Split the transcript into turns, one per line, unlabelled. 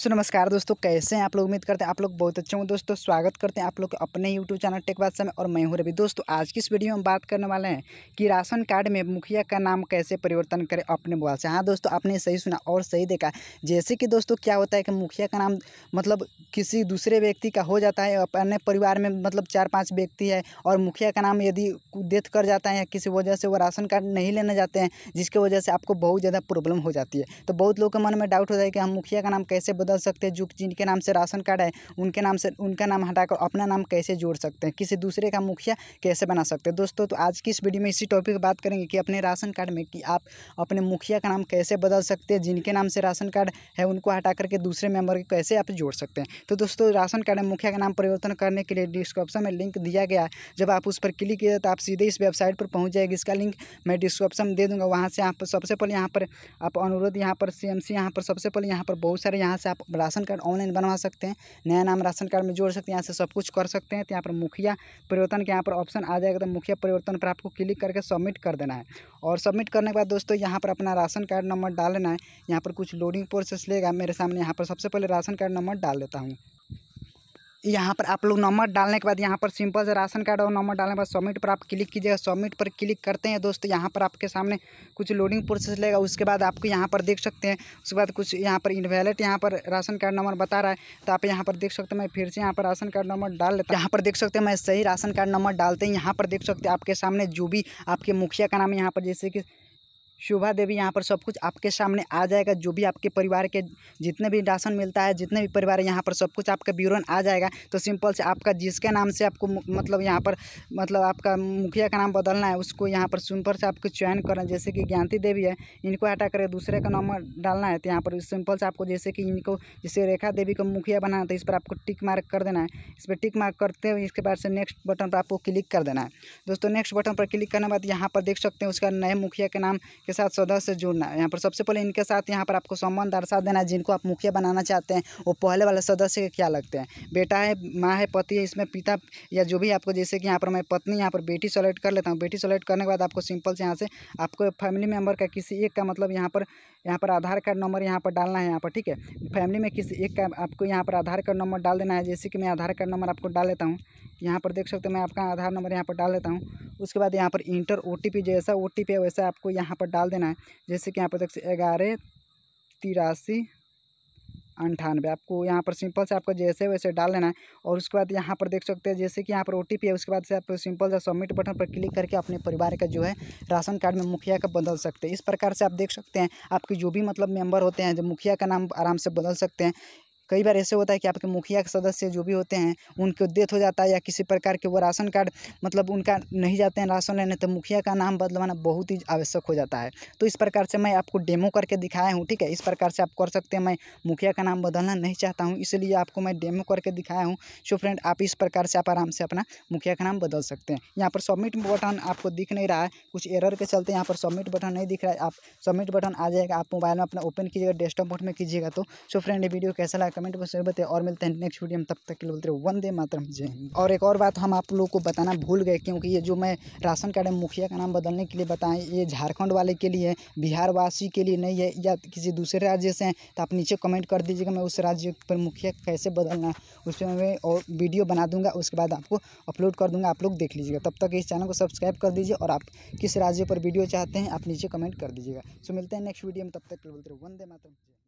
सो नमस्कार दोस्तों कैसे हैं आप लोग उम्मीद करते हैं आप लोग बहुत अच्छे होंगे दोस्तों स्वागत करते हैं आप लोग अपने यूट्यूब चैनल टेक बात समय और मैं हूं रवि दोस्तों आज की इस वीडियो में हम बात करने वाले हैं कि राशन कार्ड में मुखिया का नाम कैसे परिवर्तन करें अपने मोबाइल से हाँ दोस्तों आपने सही सुना और सही देखा जैसे कि दोस्तों क्या होता है कि मुखिया का नाम मतलब किसी दूसरे व्यक्ति का हो जाता है अपने परिवार में मतलब चार पाँच व्यक्ति है और मुखिया का नाम यदि डेथ कर जाता है या किसी वजह से वो राशन कार्ड नहीं लेने जाते हैं जिसकी वजह से आपको बहुत ज़्यादा प्रॉब्लम हो जाती है तो बहुत लोगों के मन में डाउट होता है कि हम मुखिया का नाम कैसे बदल सकते हैं जो जिनके नाम से राशन कार्ड है उनके नाम से उनका नाम हटाकर अपना नाम कैसे जोड़ सकते हैं किसी दूसरे का मुखिया कैसे बना सकते हैं दोस्तों तो आज की इस वीडियो में इसी टॉपिक बात करेंगे कि अपने राशन कार्ड में कि आप अपने मुखिया का नाम कैसे बदल सकते हैं जिनके नाम से राशन कार्ड है उनको हटा करके दूसरे मेंबर को कैसे आप जोड़ सकते हैं तो दोस्तों राशन कार्ड में मुखिया का नाम परिवर्तन करने के लिए डिस्क्रिप्शन में लिंक दिया गया है जब आप उस पर क्लिक किया तो आप सीधे इस वेबसाइट पर पहुँच जाएगी इसका लिंक मैं डिस्क्रिप्शन दे दूँगा वहाँ से आप सबसे पहले यहाँ पर आप अनुरोध यहाँ पर सी एम सी यहाँ पर सबसे पहले यहाँ पर बहुत सारे यहाँ से आप राशन कार्ड ऑनलाइन बनवा सकते हैं नया नाम राशन कार्ड में जोड़ सकते हैं यहाँ से सब कुछ कर सकते हैं तो यहाँ पर मुखिया परिवर्तन के यहाँ पर ऑप्शन आ जाएगा तो मुखिया परिवर्तन पर आपको क्लिक करके सबमिट कर देना है और सबमिट करने के बाद दोस्तों यहाँ पर अपना राशन कार्ड नंबर डालना है यहाँ पर कुछ लोडिंग प्रोसेस लेगा मेरे सामने यहाँ पर सबसे पहले राशन कार्ड नंबर डाल देता हूँ यहाँ पर आप लोग नंबर डालने के बाद यहाँ पर सिंपल से राशन कार्ड और नंबर डालने के बाद सबमिट पर आप क्लिक कीजिएगा सबमिट पर क्लिक करते हैं दोस्तों यहाँ पर आपके सामने कुछ लोडिंग प्रोसेस लेगा उसके बाद आपको यहाँ पर देख सकते हैं उसके बाद कुछ यहाँ पर इनवैलिड यहाँ पर राशन कार्ड नंबर बता रहा है तो आप यहाँ पर देख सकते हैं मैं फिर से यहाँ पर राशन कार्ड नंबर डाल लेता यहाँ पर देख सकते हैं मैं सही राशन कार्ड नंबर डालते हैं यहाँ पर देख सकते हैं आपके सामने जो भी आपके मुखिया का नाम है यहाँ पर जैसे कि शोभा देवी यहाँ पर सब कुछ आपके सामने आ जाएगा जो भी आपके परिवार के जितने भी राशन मिलता है जितने भी परिवार यहाँ पर सब कुछ आपका विवरण आ जाएगा तो सिंपल से आपका जिसके नाम से आपको मतलब यहाँ पर मतलब आपका मुखिया का नाम बदलना है उसको यहाँ पर सिंपल से आपको चयन करना जैसे कि ज्ञानती देवी है इनको हटा कर दूसरे का नंबर डालना है तो यहाँ पर सिंपल से आपको जैसे कि इनको जैसे रेखा देवी को मुखिया बनाना तो इस पर आपको टिक मार्क कर देना है इस पर टिक मार्क करते हुए इसके बाद से नेक्स्ट बटन पर आपको क्लिक कर देना है दोस्तों नेक्स्ट बटन पर क्लिक करने के बाद यहाँ पर देख सकते हैं उसका नए मुखिया के नाम के इनके साथ सदस्य जुड़ना है यहाँ पर सबसे पहले इनके साथ यहाँ पर आपको सम्मान दर्शा देना जिनको आप मुखिया बनाना चाहते हैं वो पहले वाले सदस्य के क्या लगते हैं बेटा है माँ है पति है इसमें पिता या जो भी आपको जैसे कि यहाँ पर मैं पत्नी यहाँ पर बेटी सेलेक्ट कर लेता हूँ बेटी सेलेक्ट करने के बाद आपको सिंपल से यहाँ से आपको फैमिली मेम्बर का किसी एक का मतलब यहाँ पर यहाँ पर आधार कार्ड नंबर यहाँ पर डालना है यहाँ पर ठीक है फैमिली में किसी एक का आपको यहाँ पर आधार कार्ड नंबर डाल देना है जैसे कि मैं आधार कार्ड नंबर आपको डाल लेता हूँ यहाँ पर देख सकते हैं मैं आपका आधार नंबर यहाँ पर डाल लेता हूँ उसके बाद यहाँ पर इंटर ओ जैसा ओ है वैसा आपको यहाँ पर डाल देना है जैसे कि यहाँ पर सकते ग्यारह तिरासी अंठानवे आपको यहाँ पर सिंपल से आपको जैसे वैसे डाल लेना है और उसके बाद यहाँ पर देख सकते हैं जैसे कि यहाँ पर ओ है उसके बाद से आप सिंपल से सबमिट बटन पर क्लिक करके अपने परिवार का जो है राशन कार्ड में मुखिया का बदल सकते हैं इस प्रकार से आप देख सकते हैं आपके जो भी मतलब मेम्बर होते हैं जो मुखिया का नाम आराम से बदल सकते हैं कई बार ऐसे होता है कि आपके मुखिया के सदस्य जो भी होते हैं उनके डेथ हो जाता है या किसी प्रकार के वो राशन कार्ड मतलब उनका नहीं जाते हैं राशन लेने तो मुखिया का नाम बदलवाना बहुत ही आवश्यक हो जाता है तो इस प्रकार से मैं आपको डेमो करके दिखाया हूँ ठीक है इस प्रकार से आप कर सकते हैं मैं मुखिया का नाम बदलना नहीं चाहता हूँ इसलिए आपको मैं डेमो करके दिखाया हूँ सो फ्रेंड आप इस प्रकार से आप आराम से अपना मुखिया का नाम बदल सकते हैं यहाँ पर सबमिट बटन आपको दिख नहीं रहा है कुछ एरर के चलते यहाँ पर सबमिट बटन नहीं दिख रहा है आप सबमिट बटन आ जाएगा आप मोबाइल में अपना ओपन कीजिएगा डेस्कटॉप मोड में कीजिएगा तो सो फ्रेंड ये वीडियो कैसा लगा कमेंट बॉक्स में बताए और मिलते हैं नेक्स्ट वीडियो में तब तक के लिए बोलते रहे वंदे मातरम जय हिंद और एक और बात हम आप लोग को बताना भूल गए क्योंकि ये जो मैं राशन कार्ड में मुखिया का नाम बदलने के लिए बताएं ये झारखंड वाले के लिए बिहारवासी के लिए नहीं है या किसी दूसरे राज्य से हैं तो आप नीचे कमेंट कर दीजिएगा मैं उस राज्य पर मुखिया कैसे बदलना उस पर मैं और वीडियो बना दूंगा उसके बाद आपको अपलोड कर दूंगा आप लोग देख लीजिएगा तब तक इस चैनल को सब्सक्राइब कर दीजिए और आप किस राज्य पर वीडियो चाहते हैं आप नीचे कमेंट कर दीजिएगा सो मिलते हैं नेक्स्ट वीडियो में तब तक बोलते हैं वंदे मातरम